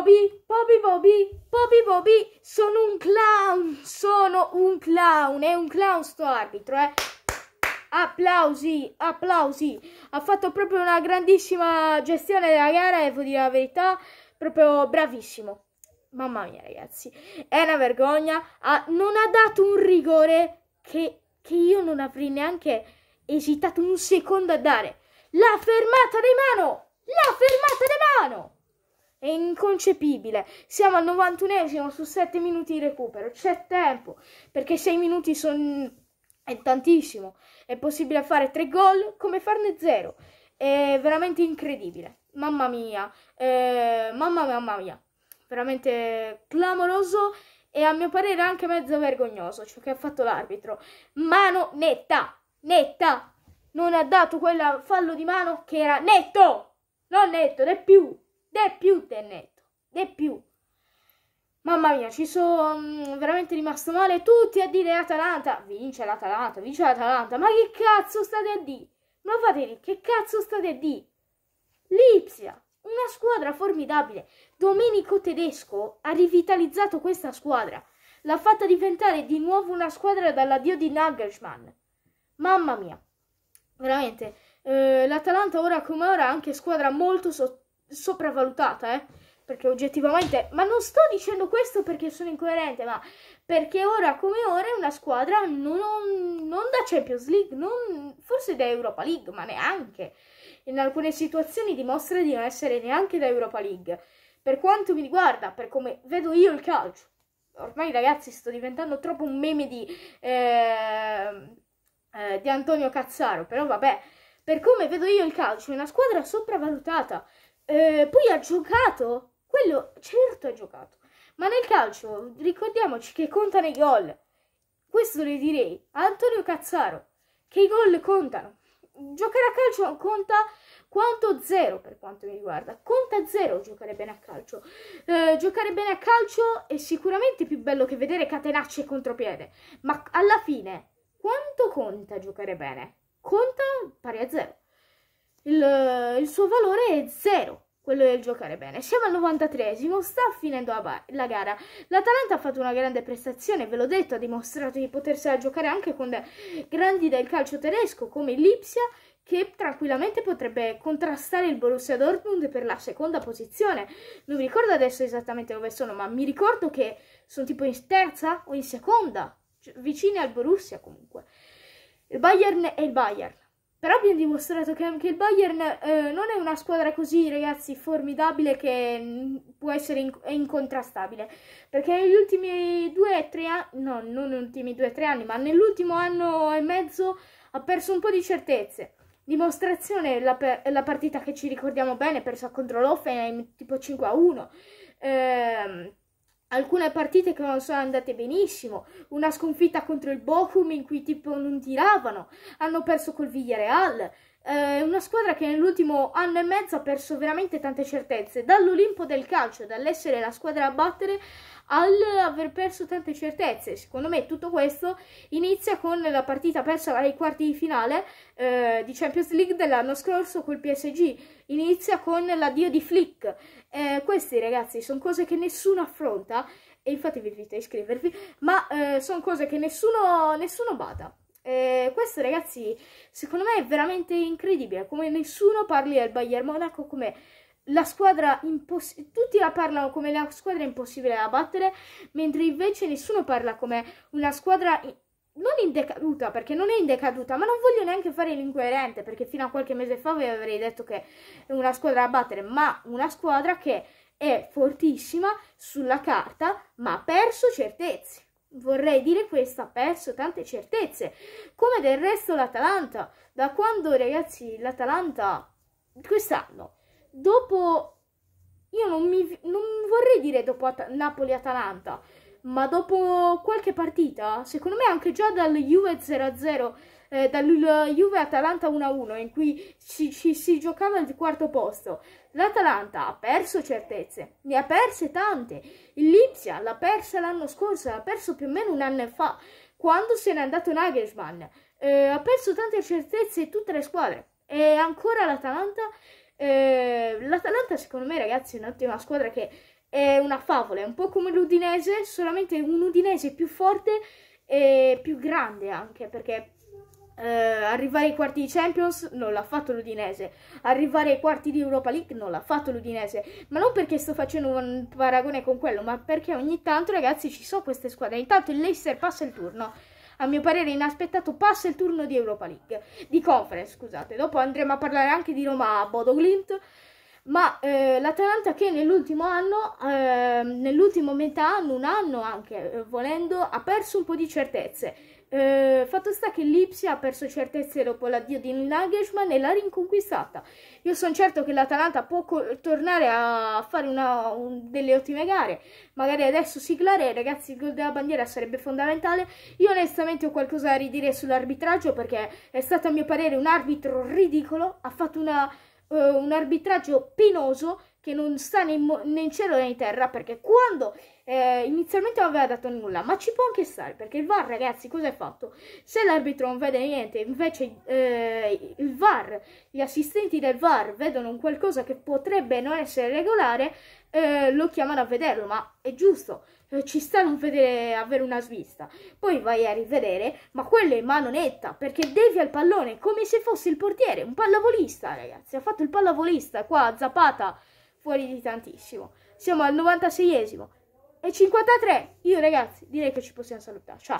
Bobby, Bobby, Bobby, Bobby, Bobby, sono un clown, sono un clown, è un clown sto arbitro, eh. Applausi, applausi. Ha fatto proprio una grandissima gestione della gara, devo dire la verità, proprio bravissimo. Mamma mia, ragazzi, è una vergogna. Ha, non ha dato un rigore che, che io non avrei neanche esitato un secondo a dare. La fermata di mano! La fermata di mano! È inconcepibile. Siamo al 91esimo su 7 minuti di recupero. C'è tempo, perché 6 minuti sono è tantissimo. È possibile fare 3 gol come farne 0. È veramente incredibile. Mamma mia. Eh, mamma mamma mia. Veramente clamoroso e a mio parere anche mezzo vergognoso ciò che ha fatto l'arbitro. Mano netta, netta. Non ha dato quel fallo di mano che era netto. Non netto, né più. De più del netto, de più. Mamma mia, ci sono mm, veramente rimasto male tutti a dire Atalanta. Vince l'Atalanta, vince l'Atalanta. Ma che cazzo state a dire? Ma fateli, che cazzo state a dire? Lipsia, una squadra formidabile. Domenico Tedesco ha rivitalizzato questa squadra. L'ha fatta diventare di nuovo una squadra dall'addio di Nagelsmann. Mamma mia, veramente. Eh, L'Atalanta ora come ora è anche squadra molto so sopravvalutata, eh? Perché oggettivamente, ma non sto dicendo questo perché sono incoerente, ma perché ora come ora è una squadra non, non da Champions League, non, forse da Europa League, ma neanche. In alcune situazioni dimostra di non essere neanche da Europa League. Per quanto mi riguarda, per come vedo io il calcio, ormai ragazzi sto diventando troppo un meme di, eh, eh, di Antonio Cazzaro, però vabbè, per come vedo io il calcio, è una squadra sopravvalutata. Eh, poi ha giocato, quello certo ha giocato, ma nel calcio ricordiamoci che contano i gol. Questo le direi a Antonio Cazzaro, che i gol contano. Giocare a calcio conta quanto zero per quanto mi riguarda, conta zero giocare bene a calcio. Eh, giocare bene a calcio è sicuramente più bello che vedere catenacce e contropiede, ma alla fine quanto conta giocare bene? Conta pari a zero. il, il suo valore è zero quello del giocare bene. Siamo al 93esimo, sta finendo la, la gara. L'Atalanta ha fatto una grande prestazione, ve l'ho detto, ha dimostrato di potersela giocare anche con grandi del calcio tedesco come Lipsia che tranquillamente potrebbe contrastare il Borussia Dortmund per la seconda posizione. Non mi ricordo adesso esattamente dove sono, ma mi ricordo che sono tipo in terza o in seconda, cioè, vicine al Borussia comunque. Il Bayern è il Bayern, però abbiamo dimostrato che anche il Bayern eh, non è una squadra così, ragazzi, formidabile che mm, può essere in incontrastabile. Perché negli ultimi due, o tre anni, no, non negli ultimi due, o tre anni, ma nell'ultimo anno e mezzo ha perso un po' di certezze. Dimostrazione la, la partita che ci ricordiamo bene, persa contro l'Offenheim, tipo 5 a 1. Ehm alcune partite che non sono andate benissimo, una sconfitta contro il Bochum in cui tipo non tiravano, hanno perso col Villarreal, eh, una squadra che nell'ultimo anno e mezzo ha perso veramente tante certezze, dall'Olimpo del calcio, dall'essere la squadra a battere all'aver perso tante certezze. Secondo me tutto questo inizia con la partita persa ai quarti di finale eh, di Champions League dell'anno scorso col PSG, inizia con l'addio di Flick. Eh, questi ragazzi sono cose che nessuno affronta e infatti vi invito a iscrivervi, ma eh, sono cose che nessuno, nessuno bada questo ragazzi, secondo me è veramente incredibile, come nessuno parli del Bayern Monaco, come la squadra impossibile, tutti la parlano come la squadra impossibile da battere, mentre invece nessuno parla come una squadra in non in decaduta, perché non è in decaduta, ma non voglio neanche fare l'incoerente, perché fino a qualche mese fa vi avrei detto che è una squadra da battere, ma una squadra che è fortissima sulla carta, ma ha perso certezze. Vorrei dire questo, ha perso tante certezze, come del resto l'Atalanta. Da quando, ragazzi, l'Atalanta quest'anno, dopo... Io non, mi, non vorrei dire dopo At Napoli-Atalanta, ma dopo qualche partita, secondo me anche già dal Juve 0-0 eh, dal Juve-Atalanta 1-1 in cui ci, ci, si giocava il quarto posto. L'Atalanta ha perso certezze, ne ha perse tante. Il Lipsia l'ha persa l'anno scorso, l'ha perso più o meno un anno fa, quando se n'è andato Nagelsmann. Eh, ha perso tante certezze tutte le squadre. E ancora l'Atalanta... Eh, L'Atalanta secondo me ragazzi è un'ottima squadra che è una favola, è un po' come l'Udinese, solamente un Udinese più forte e più grande anche perché Uh, arrivare ai quarti di Champions non l'ha fatto l'Udinese, arrivare ai quarti di Europa League non l'ha fatto l'Udinese, ma non perché sto facendo un paragone con quello, ma perché ogni tanto ragazzi ci sono queste squadre, intanto il Leicester passa il turno, a mio parere inaspettato passa il turno di Europa League, di Conference scusate, dopo andremo a parlare anche di Roma a Bodo Glint, ma eh, l'Atalanta che nell'ultimo anno, eh, nell'ultimo metà anno, un anno anche eh, volendo, ha perso un po' di certezze. Eh, fatto sta che l'Ipsia ha perso certezze dopo l'addio di Nagelsmann e l'ha riconquistata. Io sono certo che l'Atalanta può co- tornare a fare una, un, delle ottime gare, magari adesso siglare, ragazzi, il gol della bandiera sarebbe fondamentale. Io onestamente ho qualcosa da ridire sull'arbitraggio perché è stato a mio parere un arbitro ridicolo, ha fatto una eh, un arbitraggio penoso che non sta né, né in cielo né in terra, perché quando eh, inizialmente non aveva dato nulla, ma ci può anche stare, perché il VAR, ragazzi, cosa è fatto? Se l'arbitro non vede niente, invece eh, il VAR, gli assistenti del VAR vedono un qualcosa che potrebbe non essere regolare, eh, lo chiamano a vederlo, ma è giusto, eh, ci sta non vedere, avere una svista. Poi vai a rivedere, ma quello è mano netta, perché devia il pallone come se fosse il portiere, un pallavolista, ragazzi, ha fatto il pallavolista qua, Zapata, fuori di tantissimo. Siamo al 96esimo e 53. Io ragazzi direi che ci possiamo salutare. Ciao.